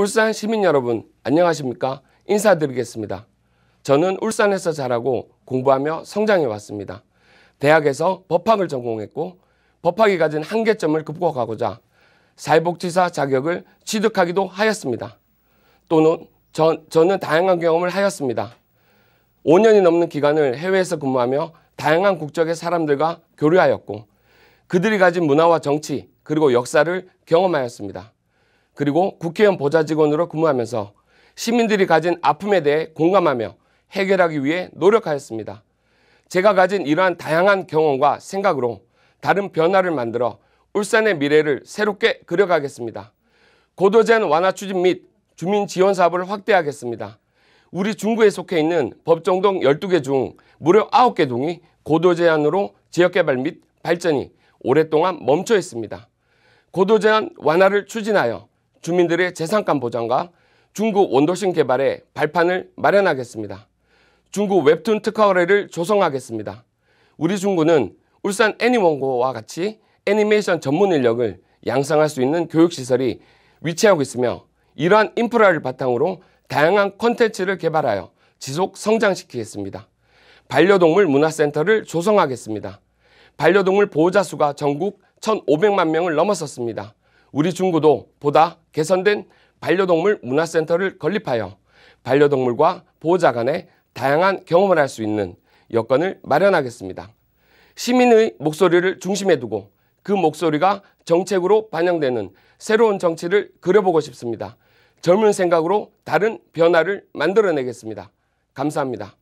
울산 시민 여러분 안녕하십니까? 인사드리겠습니다. 저는 울산에서 자라고 공부하며 성장해 왔습니다. 대학에서 법학을 전공했고 법학이 가진 한계점을 극복하고자 사회복지사 자격을 취득하기도 하였습니다. 또는 저, 저는 다양한 경험을 하였습니다. 5년이 넘는 기간을 해외에서 근무하며 다양한 국적의 사람들과 교류하였고 그들이 가진 문화와 정치 그리고 역사를 경험하였습니다. 그리고 국회의원 보좌 직원으로 근무하면서 시민들이 가진 아픔에 대해 공감하며 해결하기 위해 노력하였습니다. 제가 가진 이러한 다양한 경험과 생각으로 다른 변화를 만들어 울산의 미래를 새롭게 그려가겠습니다. 고도제한 완화 추진 및 주민 지원 사업을 확대하겠습니다. 우리 중구에 속해 있는 법정동 12개 중 무려 9개 동이 고도제한으로 지역개발 및 발전이 오랫동안 멈춰 있습니다. 고도제한 완화를 추진하여 주민들의 재산권 보장과 중국 원도심 개발에 발판을 마련하겠습니다. 중국 웹툰 특화 거래를 조성하겠습니다. 우리 중구는 울산 애니원고와 같이 애니메이션 전문 인력을 양성할 수 있는 교육시설이 위치하고 있으며 이러한 인프라를 바탕으로 다양한 콘텐츠를 개발하여 지속 성장시키겠습니다. 반려동물 문화센터를 조성하겠습니다. 반려동물 보호자 수가 전국 1,500만 명을 넘어섰습니다 우리 중구도 보다 개선된 반려동물 문화센터를 건립하여 반려동물과 보호자 간의 다양한 경험을 할 수 있는 여건을 마련하겠습니다. 시민의 목소리를 중심에 두고 그 목소리가 정책으로 반영되는 새로운 정치를 그려보고 싶습니다. 젊은 생각으로 다른 변화를 만들어내겠습니다. 감사합니다.